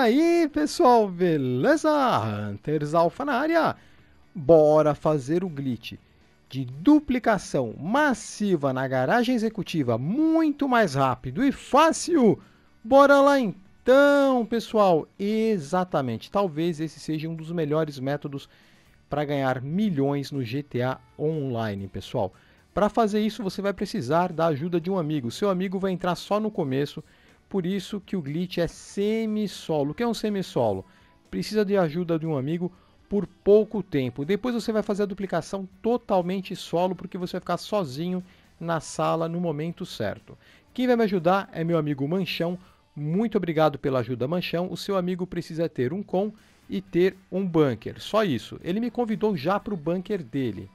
aí, pessoal, beleza? Hunters Alpha na área. Bora fazer o glitch de duplicação massiva na garagem executiva muito mais rápido e fácil. Bora lá então, pessoal. Exatamente. Talvez esse seja um dos melhores métodos para ganhar milhões no GTA Online, pessoal. Para fazer isso, você vai precisar da ajuda de um amigo. Seu amigo vai entrar só no começo por isso que o glitch é semi-solo. O que é um semi-solo? Precisa de ajuda de um amigo por pouco tempo. Depois você vai fazer a duplicação totalmente solo, porque você vai ficar sozinho na sala no momento certo. Quem vai me ajudar é meu amigo Manchão. Muito obrigado pela ajuda, Manchão. O seu amigo precisa ter um com e ter um bunker. Só isso. Ele me convidou já para o bunker dele.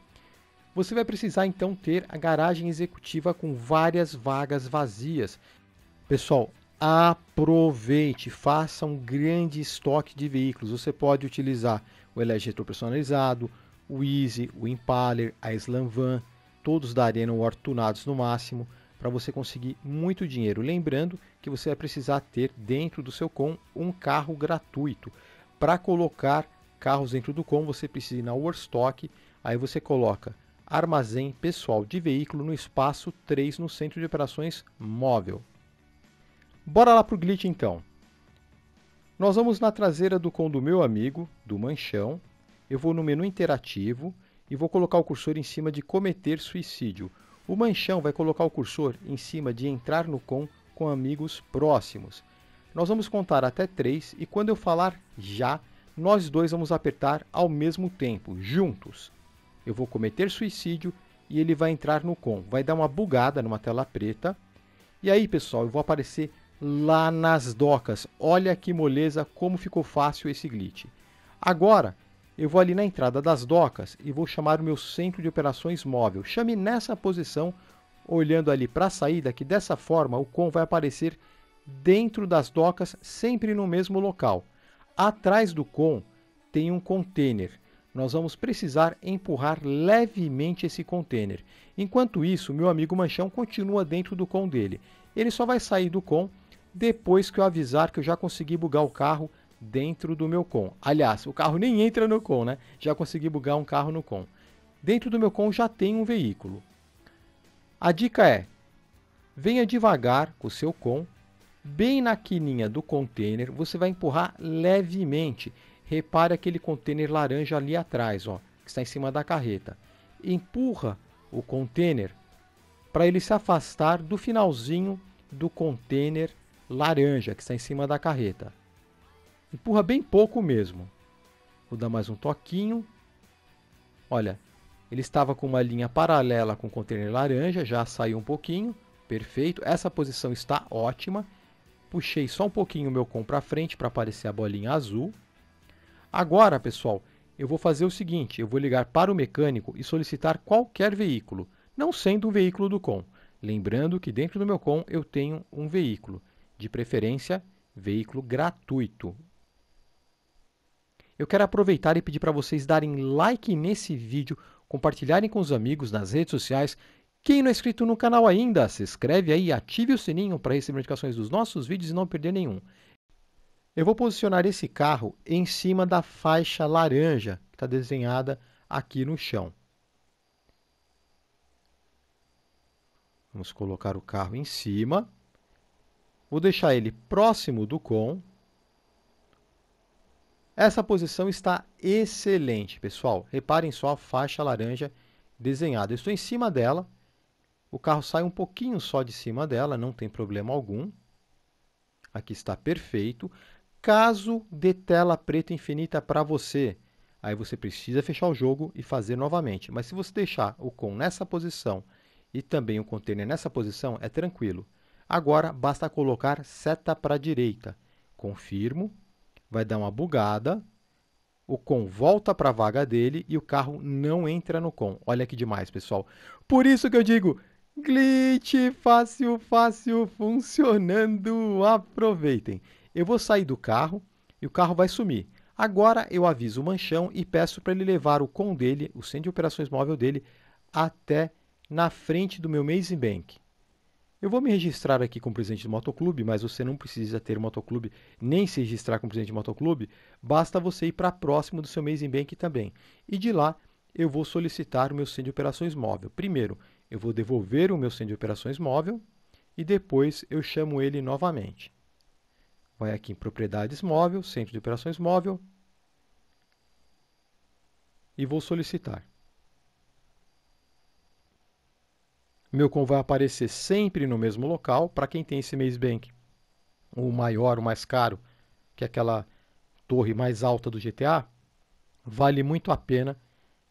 Você vai precisar então ter a garagem executiva com várias vagas vazias. Pessoal, aproveite, faça um grande estoque de veículos. Você pode utilizar o Elege personalizado, o Easy, o Impaler, a Slam Van, todos da Arena War tunados no máximo, para você conseguir muito dinheiro. Lembrando que você vai precisar ter dentro do seu com um carro gratuito. Para colocar carros dentro do com, você precisa ir na Warstock, aí você coloca armazém pessoal de veículo no espaço 3 no centro de operações móvel. Bora lá pro glitch então. Nós vamos na traseira do com do meu amigo, do manchão. Eu vou no menu interativo e vou colocar o cursor em cima de cometer suicídio. O manchão vai colocar o cursor em cima de entrar no com com amigos próximos. Nós vamos contar até 3 e quando eu falar já, nós dois vamos apertar ao mesmo tempo, juntos. Eu vou cometer suicídio e ele vai entrar no com. Vai dar uma bugada numa tela preta. E aí, pessoal, eu vou aparecer lá nas docas. Olha que moleza como ficou fácil esse glitch. Agora, eu vou ali na entrada das docas e vou chamar o meu centro de operações móvel. Chame nessa posição, olhando ali para a saída, que dessa forma o com vai aparecer dentro das docas, sempre no mesmo local. Atrás do com tem um container. Nós vamos precisar empurrar levemente esse container. Enquanto isso, meu amigo Manchão continua dentro do com dele. Ele só vai sair do com depois que eu avisar que eu já consegui bugar o carro dentro do meu com. Aliás, o carro nem entra no com, né? Já consegui bugar um carro no com. Dentro do meu com já tem um veículo. A dica é: venha devagar com o seu com, bem na quininha do container, você vai empurrar levemente. Repare aquele container laranja ali atrás, ó, que está em cima da carreta. Empurra o container para ele se afastar do finalzinho do container laranja que está em cima da carreta. Empurra bem pouco mesmo. Vou dar mais um toquinho. Olha, ele estava com uma linha paralela com o container laranja, já saiu um pouquinho. Perfeito. Essa posição está ótima. Puxei só um pouquinho o meu com para frente para aparecer a bolinha azul. Agora, pessoal, eu vou fazer o seguinte: eu vou ligar para o mecânico e solicitar qualquer veículo, não sendo um veículo do com. Lembrando que dentro do meu com eu tenho um veículo de preferência veículo gratuito. Eu quero aproveitar e pedir para vocês darem like nesse vídeo, compartilharem com os amigos nas redes sociais. Quem não é inscrito no canal ainda, se inscreve aí, ative o sininho para receber notificações dos nossos vídeos e não perder nenhum. Eu vou posicionar esse carro em cima da faixa laranja que está desenhada aqui no chão. Vamos colocar o carro em cima vou deixar ele próximo do com. Essa posição está excelente, pessoal. Reparem só a faixa laranja desenhada. Eu estou em cima dela, o carro sai um pouquinho só de cima dela, não tem problema algum. Aqui está perfeito. Caso dê tela preta infinita para você, aí você precisa fechar o jogo e fazer novamente. Mas se você deixar o com nessa posição e também o container nessa posição, é tranquilo. Agora basta colocar seta para a direita. Confirmo, vai dar uma bugada, o com volta para a vaga dele e o carro não entra no com. Olha que demais, pessoal. Por isso que eu digo, glitch fácil, fácil, funcionando, aproveitem. Eu vou sair do carro e o carro vai sumir. Agora eu aviso o manchão e peço para ele levar o com dele, o centro de operações móvel dele, até na frente do meu Maze Bank. Eu vou me registrar aqui como presidente do motoclube, mas você não precisa ter um motoclube nem se registrar como presidente do motoclube, basta você ir para próximo do seu em Bank também. E de lá eu vou solicitar o meu centro de operações móvel. Primeiro, eu vou devolver o meu centro de operações móvel e depois eu chamo ele novamente. Vai aqui em propriedades móvel, centro de operações móvel e vou solicitar. Meu Melcon vai aparecer sempre no mesmo local para quem tem esse Maze Bank. O maior, o mais caro, que é aquela torre mais alta do GTA, vale muito a pena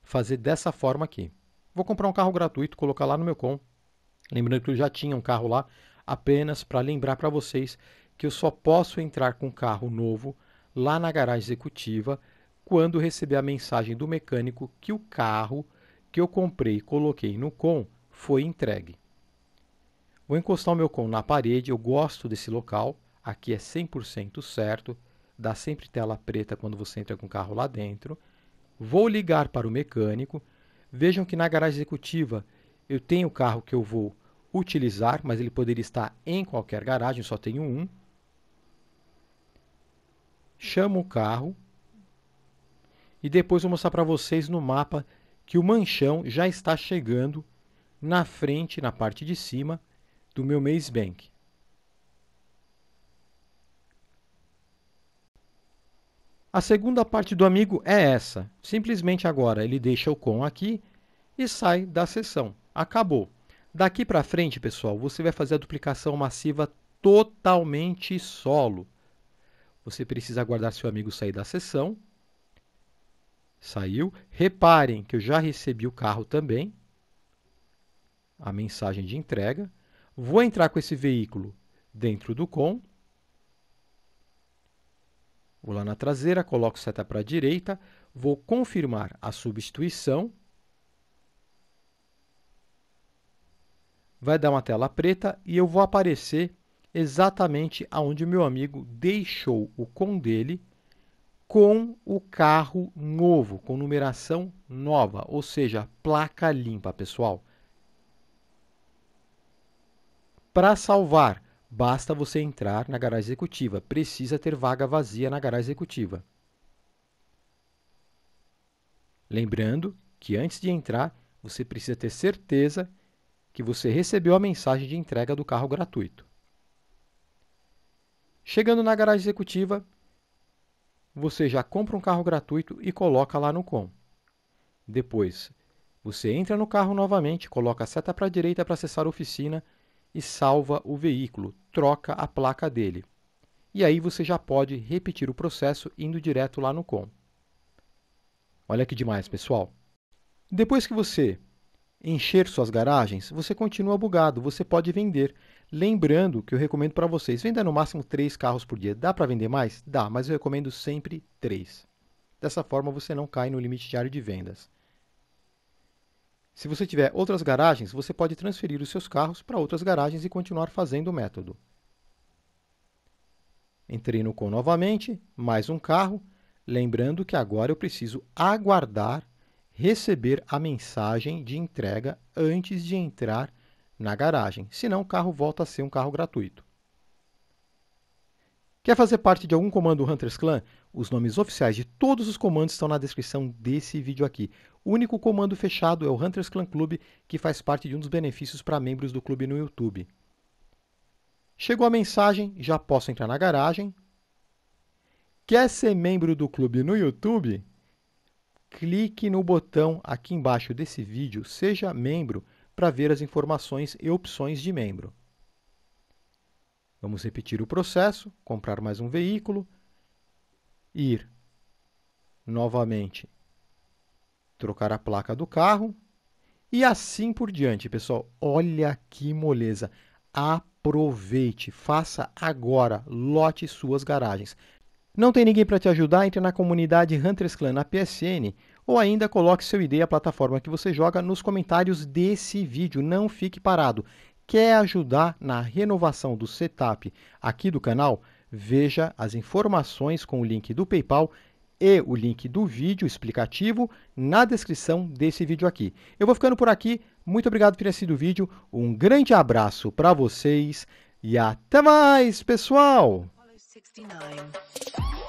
fazer dessa forma aqui. Vou comprar um carro gratuito, colocar lá no meu com. Lembrando que eu já tinha um carro lá, apenas para lembrar para vocês que eu só posso entrar com um carro novo lá na garagem executiva quando receber a mensagem do mecânico que o carro que eu comprei e coloquei no com foi entregue. Vou encostar o meu com na parede, eu gosto desse local, aqui é 100% certo, dá sempre tela preta quando você entra com o carro lá dentro. Vou ligar para o mecânico, vejam que na garagem executiva eu tenho o carro que eu vou utilizar, mas ele poderia estar em qualquer garagem, só tenho um. Chamo o carro e depois vou mostrar para vocês no mapa que o manchão já está chegando na frente, na parte de cima do meu Maze Bank. A segunda parte do amigo é essa. Simplesmente agora ele deixa o com aqui e sai da sessão. Acabou. Daqui para frente, pessoal, você vai fazer a duplicação massiva totalmente solo. Você precisa aguardar seu amigo sair da sessão. Saiu. Reparem que eu já recebi o carro também a mensagem de entrega, vou entrar com esse veículo dentro do com, vou lá na traseira, coloco seta para a direita, vou confirmar a substituição, vai dar uma tela preta e eu vou aparecer exatamente aonde o meu amigo deixou o com dele com o carro novo, com numeração nova, ou seja, placa limpa, pessoal. Para salvar, basta você entrar na garagem executiva. Precisa ter vaga vazia na garagem executiva. Lembrando que antes de entrar, você precisa ter certeza que você recebeu a mensagem de entrega do carro gratuito. Chegando na garagem executiva, você já compra um carro gratuito e coloca lá no com. Depois, você entra no carro novamente, coloca a seta para a direita para acessar a oficina e salva o veículo, troca a placa dele. E aí você já pode repetir o processo indo direto lá no com. Olha que demais, pessoal. Depois que você encher suas garagens, você continua bugado, você pode vender. Lembrando que eu recomendo para vocês, venda no máximo 3 carros por dia. Dá para vender mais? Dá, mas eu recomendo sempre 3. Dessa forma você não cai no limite diário de vendas. Se você tiver outras garagens, você pode transferir os seus carros para outras garagens e continuar fazendo o método. Entrei no com novamente, mais um carro, lembrando que agora eu preciso aguardar receber a mensagem de entrega antes de entrar na garagem, senão o carro volta a ser um carro gratuito. Quer fazer parte de algum comando Hunters Clan? Os nomes oficiais de todos os comandos estão na descrição desse vídeo aqui. O único comando fechado é o Hunters Clan Club, que faz parte de um dos benefícios para membros do clube no YouTube. Chegou a mensagem, já posso entrar na garagem. Quer ser membro do clube no YouTube? Clique no botão aqui embaixo desse vídeo, seja membro, para ver as informações e opções de membro. Vamos repetir o processo, comprar mais um veículo, ir novamente trocar a placa do carro e assim por diante, pessoal. Olha que moleza! Aproveite, faça agora, lote suas garagens. Não tem ninguém para te ajudar? Entre na comunidade Hunters Clan na PSN ou ainda coloque seu ID e a plataforma que você joga nos comentários desse vídeo. Não fique parado. Quer ajudar na renovação do setup aqui do canal? Veja as informações com o link do PayPal e o link do vídeo explicativo na descrição desse vídeo aqui. Eu vou ficando por aqui. Muito obrigado por ter assistido o vídeo. Um grande abraço para vocês e até mais, pessoal! 69.